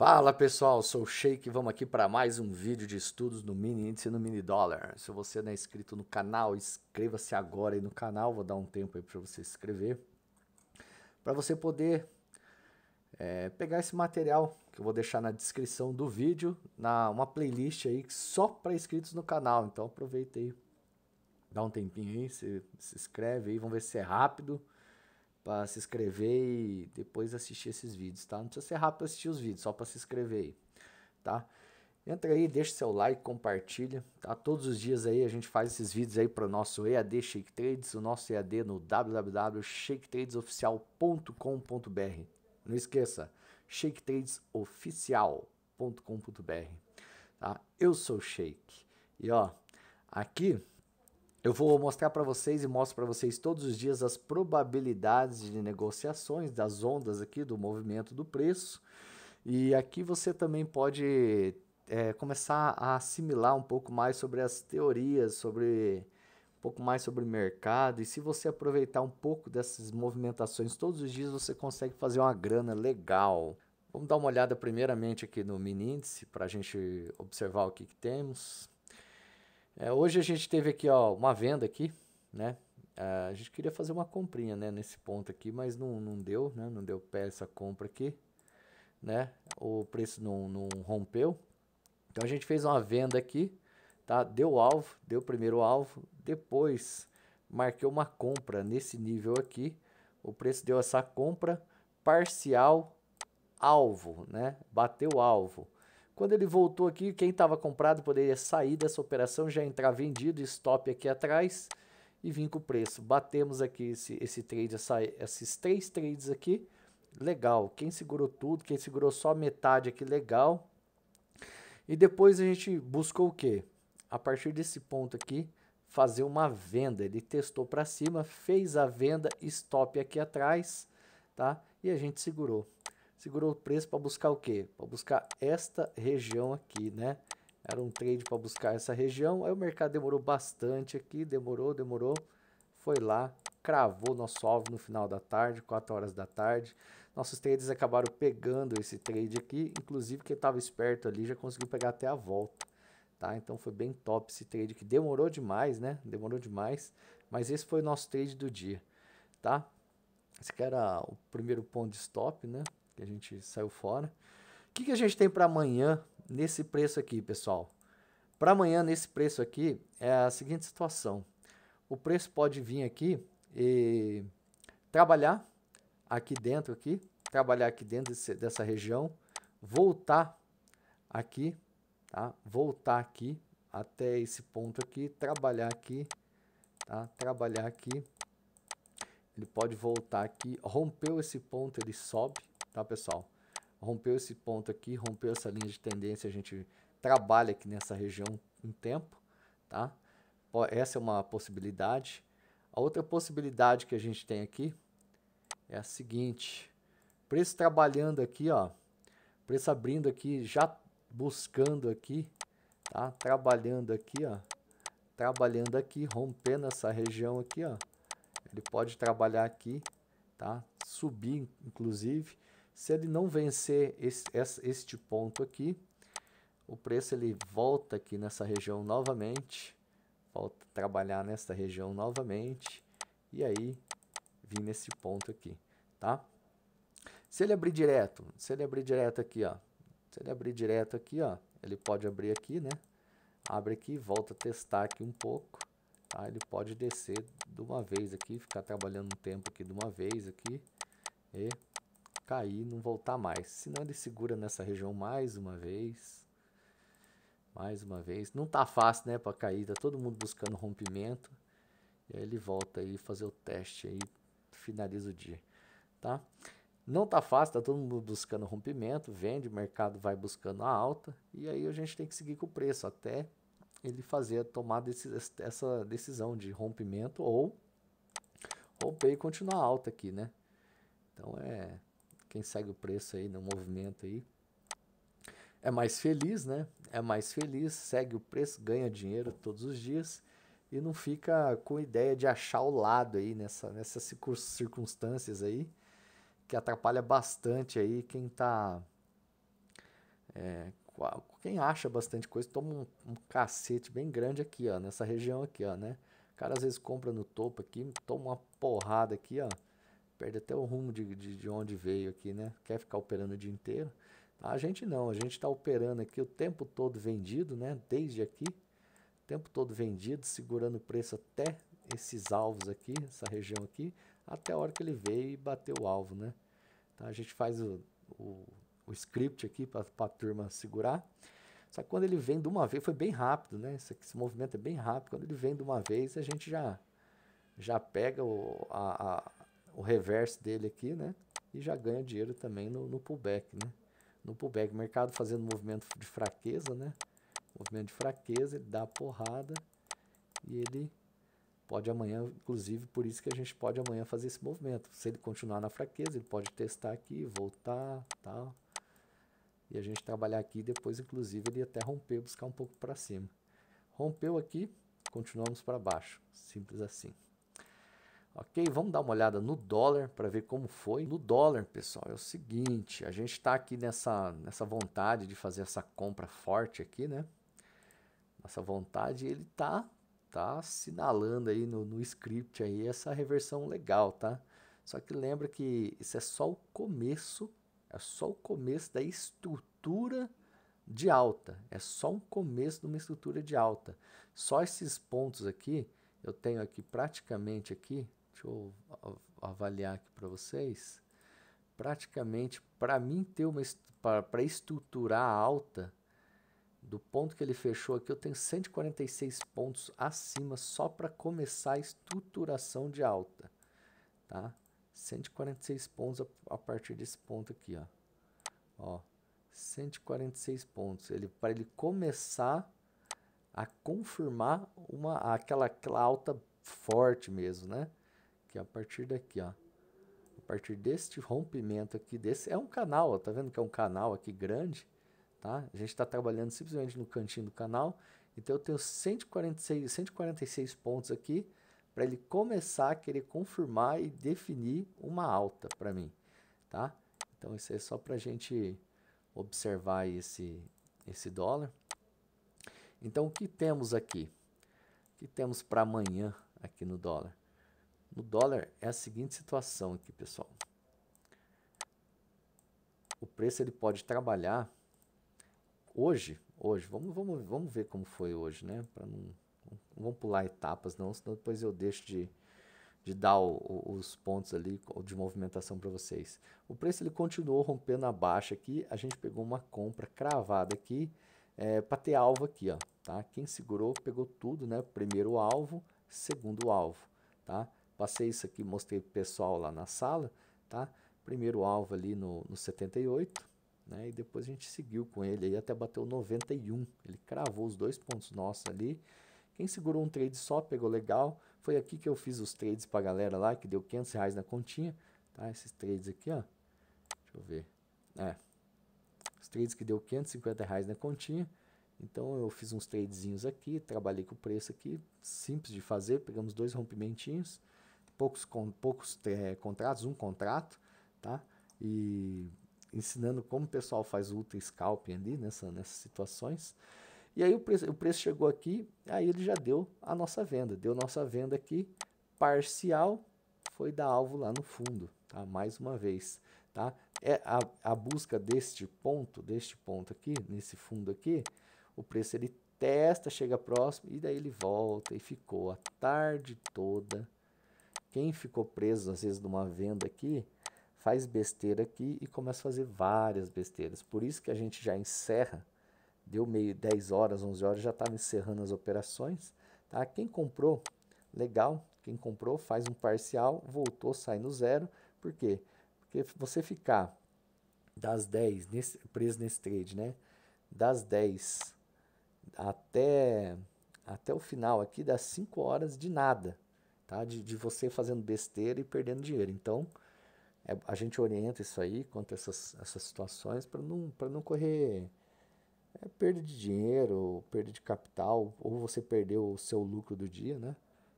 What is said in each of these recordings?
Fala pessoal, sou o Sheik e vamos aqui para mais um vídeo de estudos no mini índice e no mini dólar. Se você não é inscrito no canal, inscreva-se agora aí no canal, vou dar um tempo aí para você se inscrever, para você poder é, pegar esse material que eu vou deixar na descrição do vídeo, na uma playlist aí só para inscritos no canal. Então aproveita aí, dá um tempinho aí, se, se inscreve aí, vamos ver se é rápido para se inscrever e depois assistir esses vídeos, tá? Não precisa ser rápido assistir os vídeos, só para se inscrever aí, tá? Entra aí, deixa seu like, compartilha, tá? Todos os dias aí a gente faz esses vídeos aí para o nosso EAD Shake Trades, o nosso EAD no www.shaketradesoficial.com.br. Não esqueça, shaketradesoficial.com.br, tá? Eu sou o Shake e ó, aqui eu vou mostrar para vocês e mostro para vocês todos os dias as probabilidades de negociações das ondas aqui do movimento do preço. E aqui você também pode é, começar a assimilar um pouco mais sobre as teorias, sobre um pouco mais sobre mercado. E se você aproveitar um pouco dessas movimentações todos os dias, você consegue fazer uma grana legal. Vamos dar uma olhada primeiramente aqui no mini índice para a gente observar o que, que temos. É, hoje a gente teve aqui ó, uma venda aqui, né? Ah, a gente queria fazer uma comprinha né, nesse ponto aqui, mas não, não deu, né? Não deu pé essa compra aqui, né? O preço não, não rompeu. Então a gente fez uma venda aqui, tá? Deu alvo, deu primeiro alvo, depois marquei uma compra nesse nível aqui. O preço deu essa compra parcial alvo, né? Bateu alvo. Quando ele voltou aqui, quem estava comprado poderia sair dessa operação, já entrar vendido, stop aqui atrás e vir com o preço. Batemos aqui esse, esse trade, essa, esses três trades aqui, legal. Quem segurou tudo, quem segurou só metade aqui, legal. E depois a gente buscou o que? A partir desse ponto aqui, fazer uma venda. Ele testou para cima, fez a venda, stop aqui atrás, tá? E a gente segurou segurou o preço para buscar o quê? Para buscar esta região aqui, né? Era um trade para buscar essa região. Aí o mercado demorou bastante aqui, demorou, demorou. Foi lá, cravou nosso alvo no final da tarde, 4 horas da tarde. Nossos traders acabaram pegando esse trade aqui, inclusive quem estava esperto ali já conseguiu pegar até a volta. Tá? Então foi bem top esse trade que demorou demais, né? Demorou demais, mas esse foi o nosso trade do dia, tá? Esse aqui era o primeiro ponto de stop, né? que a gente saiu fora. O que, que a gente tem para amanhã nesse preço aqui, pessoal? Para amanhã nesse preço aqui é a seguinte situação. O preço pode vir aqui e trabalhar aqui dentro aqui, trabalhar aqui dentro desse, dessa região, voltar aqui, tá? Voltar aqui até esse ponto aqui, trabalhar aqui, tá? Trabalhar aqui. Ele pode voltar aqui, rompeu esse ponto, ele sobe, tá, pessoal? Rompeu esse ponto aqui, rompeu essa linha de tendência, a gente trabalha aqui nessa região um tempo, tá? Essa é uma possibilidade. A outra possibilidade que a gente tem aqui é a seguinte, preço trabalhando aqui, ó, preço abrindo aqui, já buscando aqui, tá? Trabalhando aqui, ó, trabalhando aqui, rompendo essa região aqui, ó. Ele pode trabalhar aqui, tá? Subir, inclusive. Se ele não vencer esse, este ponto aqui, o preço ele volta aqui nessa região novamente, volta a trabalhar nessa região novamente, e aí vir nesse ponto aqui, tá? Se ele abrir direto, se ele abrir direto aqui, ó, se ele abrir direto aqui, ó, ele pode abrir aqui, né? Abre aqui, volta a testar aqui um pouco, tá? Ele pode descer de uma vez aqui, ficar trabalhando um tempo aqui de uma vez aqui, e cair e não voltar mais. Senão ele segura nessa região mais uma vez. Mais uma vez. Não tá fácil, né, para cair. Tá todo mundo buscando rompimento. E aí ele volta aí fazer o teste aí, finaliza o dia, tá? Não tá fácil, tá todo mundo buscando rompimento, vende, o mercado vai buscando a alta e aí a gente tem que seguir com o preço até ele fazer tomar desse, essa decisão de rompimento ou romper e continuar alta aqui, né? Então é quem segue o preço aí no movimento aí é mais feliz, né? É mais feliz, segue o preço, ganha dinheiro todos os dias e não fica com ideia de achar o lado aí nessa, nessas circunstâncias aí que atrapalha bastante aí quem tá é, quem acha bastante coisa toma um, um, cacete bem grande aqui ó nessa região aqui ó né o cara às vezes compra no topo aqui toma uma porrada aqui ó perde até o rumo de, de, de onde veio aqui, né? Quer ficar operando o dia inteiro. A gente não, a gente está operando aqui o tempo todo vendido, né? Desde aqui, o tempo todo vendido, segurando o preço até esses alvos aqui, essa região aqui, até a hora que ele veio e bateu o alvo, né? Então a gente faz o, o, o script aqui para a turma segurar. Só que quando ele vem de uma vez, foi bem rápido, né? Esse, esse movimento é bem rápido. Quando ele vem de uma vez, a gente já, já pega o, a, a o reverso dele aqui, né? E já ganha dinheiro também no, no pullback, né? No pullback, mercado fazendo movimento de fraqueza, né? Movimento de fraqueza, ele dá a porrada e ele pode amanhã, inclusive por isso que a gente pode amanhã fazer esse movimento. Se ele continuar na fraqueza, ele pode testar aqui, voltar, tal. E a gente trabalhar aqui depois, inclusive, ele até romper, buscar um pouco para cima. Rompeu aqui, continuamos para baixo. Simples assim. Ok, vamos dar uma olhada no dólar para ver como foi. No dólar, pessoal, é o seguinte: a gente está aqui nessa, nessa vontade de fazer essa compra forte aqui, né? Nossa vontade, ele tá tá assinalando aí no, no script aí essa reversão legal, tá? Só que lembra que isso é só o começo, é só o começo da estrutura de alta, é só um começo de uma estrutura de alta. Só esses pontos aqui, eu tenho aqui praticamente aqui deixa eu avaliar aqui para vocês. Praticamente, para mim ter uma para estruturar a alta do ponto que ele fechou aqui, eu tenho 146 pontos acima só para começar a estruturação de alta, tá? 146 pontos a, a partir desse ponto aqui, ó. Ó, 146 pontos. Ele para ele começar a confirmar uma aquela, aquela alta forte mesmo, né? aqui, a partir daqui, ó. A partir deste rompimento aqui, desse é um canal, ó, tá vendo que é um canal aqui grande, tá? A gente está trabalhando simplesmente no cantinho do canal, então eu tenho 146, 146 pontos aqui para ele começar a querer confirmar e definir uma alta para mim, tá? Então isso é só para a gente observar esse, esse dólar. Então o que temos aqui? O que temos para amanhã aqui no dólar? No dólar é a seguinte situação aqui, pessoal. O preço ele pode trabalhar hoje, hoje, vamos, vamos, vamos ver como foi hoje, né? Para não, não vamos pular etapas não, senão depois eu deixo de, de dar o, os pontos ali de movimentação para vocês. O preço ele continuou rompendo a baixa aqui, a gente pegou uma compra cravada aqui é, para ter alvo aqui, ó, tá? Quem segurou pegou tudo, né? Primeiro alvo, segundo alvo, tá? Passei isso aqui, mostrei pro pessoal lá na sala, tá? Primeiro alvo ali no, no 78, né? E depois a gente seguiu com ele aí até bateu 91. Ele cravou os dois pontos nossos ali. Quem segurou um trade só, pegou legal. Foi aqui que eu fiz os trades pra galera lá, que deu 500 reais na continha, tá? Esses trades aqui, ó. Deixa eu ver. É. Os trades que deu 550 reais na continha. Então eu fiz uns tradezinhos aqui, trabalhei com o preço aqui, simples de fazer, pegamos dois rompimentinhos, poucos, com, poucos é, contratos, um contrato, tá? E ensinando como o pessoal faz ultra scalping ali nessa, nessas situações. E aí o preço, o preço chegou aqui, aí ele já deu a nossa venda. Deu nossa venda aqui, parcial, foi dar alvo lá no fundo, tá? Mais uma vez, tá? É a, a busca deste ponto, deste ponto aqui, nesse fundo aqui, o preço ele testa, chega próximo e daí ele volta e ficou a tarde toda quem ficou preso, às vezes, numa venda aqui, faz besteira aqui e começa a fazer várias besteiras. Por isso que a gente já encerra, deu meio 10 horas, 11 horas, já estava tá encerrando as operações. Tá? Quem comprou, legal. Quem comprou faz um parcial, voltou, sai no zero. Por quê? Porque você ficar das 10, nesse, preso nesse trade, né? Das 10 até, até o final aqui, das 5 horas de nada tá? De, de você fazendo besteira e perdendo dinheiro. Então, é, a gente orienta isso aí quanto a essas, essas situações para não, não correr é, perda de dinheiro, perda de capital, ou você perdeu o seu lucro do dia, né?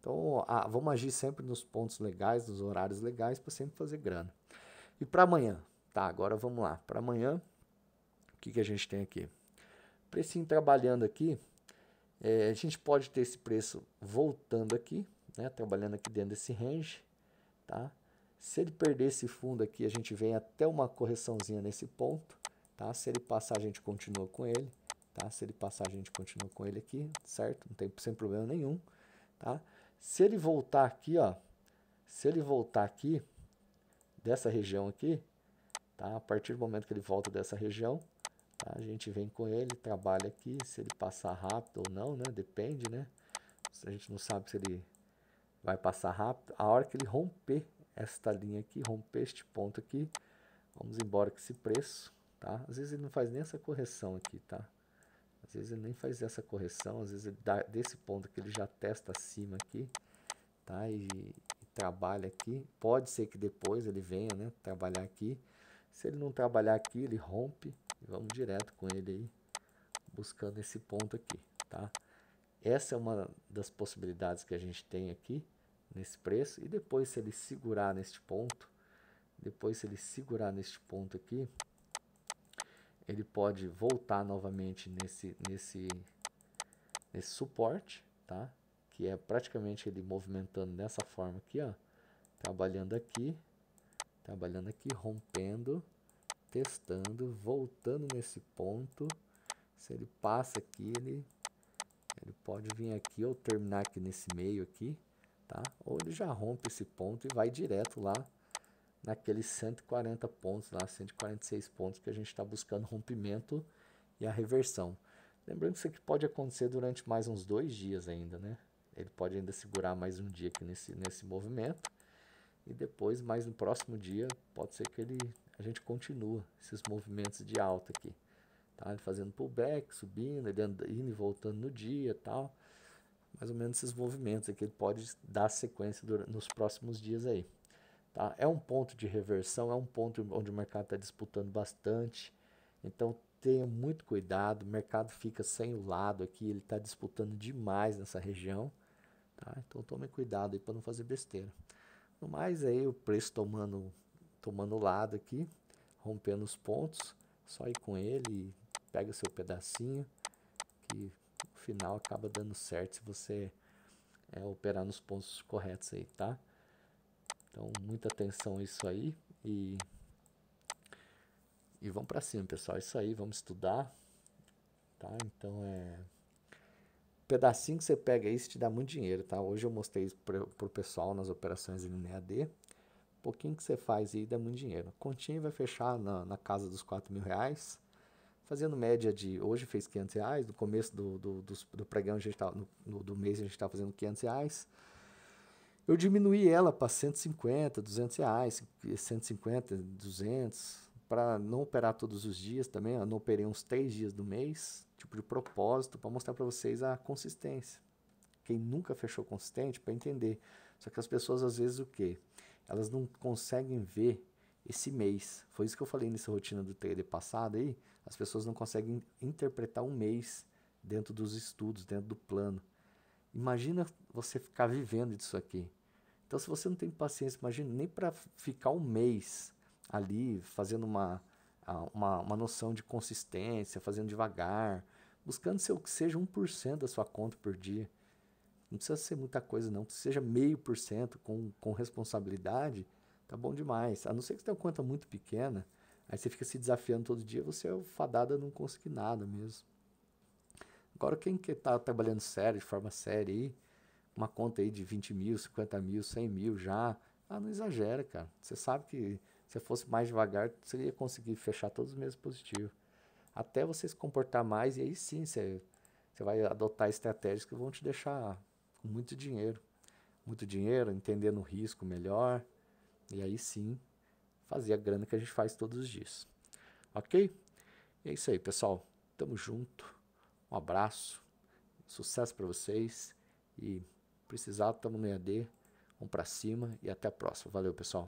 Então, vamos agir sempre nos pontos legais, nos horários legais, para sempre fazer grana. E para amanhã? Tá, agora vamos lá. Para amanhã, o que, que a gente tem aqui? Precinho trabalhando aqui, é, a gente pode ter esse preço voltando aqui, né, trabalhando aqui dentro desse range, tá? Se ele perder esse fundo aqui, a gente vem até uma correçãozinha nesse ponto, tá? Se ele passar, a gente continua com ele, tá? Se ele passar, a gente continua com ele aqui, certo? Não tem sem problema nenhum, tá? Se ele voltar aqui, ó, se ele voltar aqui dessa região aqui, tá? A partir do momento que ele volta dessa região, tá? A gente vem com ele, trabalha aqui, se ele passar rápido ou não, né? Depende, né? A gente não sabe se ele vai passar rápido. A hora que ele romper esta linha aqui, romper este ponto aqui, vamos embora com esse preço, tá? Às vezes ele não faz nem essa correção aqui, tá? Às vezes ele nem faz essa correção, às vezes ele dá desse ponto que ele já testa acima aqui, tá? E, e, trabalha aqui. Pode ser que depois ele venha, né, trabalhar aqui. Se ele não trabalhar aqui, ele rompe vamos direto com ele aí, buscando esse ponto aqui, tá? Essa é uma das possibilidades que a gente tem aqui nesse preço e depois se ele segurar neste ponto, depois se ele segurar neste ponto aqui, ele pode voltar novamente nesse nesse nesse suporte, tá? Que é praticamente ele movimentando dessa forma aqui, ó, trabalhando aqui, trabalhando aqui, rompendo, testando, voltando nesse ponto. Se ele passa aqui, ele ele pode vir aqui ou terminar aqui nesse meio aqui, Tá? Ou ele já rompe esse ponto e vai direto lá naqueles 140 pontos, lá 146 pontos que a gente está buscando rompimento e a reversão. Lembrando que isso aqui pode acontecer durante mais uns dois dias ainda, né? Ele pode ainda segurar mais um dia aqui nesse, nesse movimento. E depois, mais no próximo dia, pode ser que ele, a gente continua esses movimentos de alta aqui. Tá? Ele fazendo pullback, subindo, ele indo e voltando no dia tal mais ou menos esses movimentos aqui, ele pode dar sequência durante, nos próximos dias aí. Tá? É um ponto de reversão, é um ponto onde o mercado está disputando bastante, então tenha muito cuidado, o mercado fica sem o lado aqui, ele está disputando demais nessa região, tá? então tome cuidado aí para não fazer besteira. No mais aí o preço tomando, tomando lado aqui, rompendo os pontos, só ir com ele, pega seu pedacinho, que final acaba dando certo se você é, operar nos pontos corretos aí, tá? Então, muita atenção isso aí e, e vamos para cima, pessoal. É isso aí, vamos estudar, tá? Então, é pedacinho que você pega aí, isso te dá muito dinheiro, tá? Hoje eu mostrei para o pessoal nas operações LNAD, pouquinho que você faz aí dá muito dinheiro. A continha vai fechar na, na casa dos 4 mil reais, fazendo média de. Hoje fez 500 reais, no começo do, do, do, do pregão, a gente tava, no, do mês a gente estava fazendo 500 reais. Eu diminuí ela para 150, 200 reais, 150, 200, para não operar todos os dias também. Eu não operei uns três dias do mês, tipo de propósito, para mostrar para vocês a consistência. Quem nunca fechou consistente, para entender. Só que as pessoas, às vezes, o quê? Elas não conseguem ver esse mês. Foi isso que eu falei nessa rotina do trader passado aí. As pessoas não conseguem interpretar um mês dentro dos estudos, dentro do plano. Imagina você ficar vivendo disso aqui. Então, se você não tem paciência, imagina nem para ficar um mês ali fazendo uma, uma, uma noção de consistência, fazendo devagar, buscando o que seja 1% da sua conta por dia. Não precisa ser muita coisa, não. Que seja meio por cento com responsabilidade, Tá bom demais. A não ser que você tenha uma conta muito pequena, aí você fica se desafiando todo dia, você é fadada não conseguir nada mesmo. Agora, quem que tá trabalhando sério, de forma séria aí, uma conta aí de 20 mil, 50 mil, 100 mil já, ah, não exagera, cara. Você sabe que se fosse mais devagar, você ia conseguir fechar todos os meses positivo. Até você se comportar mais, e aí sim você, você vai adotar estratégias que vão te deixar com muito dinheiro. Muito dinheiro, entendendo o risco melhor, e aí sim, fazer a grana que a gente faz todos os dias. Ok? E é isso aí, pessoal. Tamo junto. Um abraço. Sucesso para vocês. E precisar, tamo no EAD. Vamos para cima e até a próxima. Valeu, pessoal.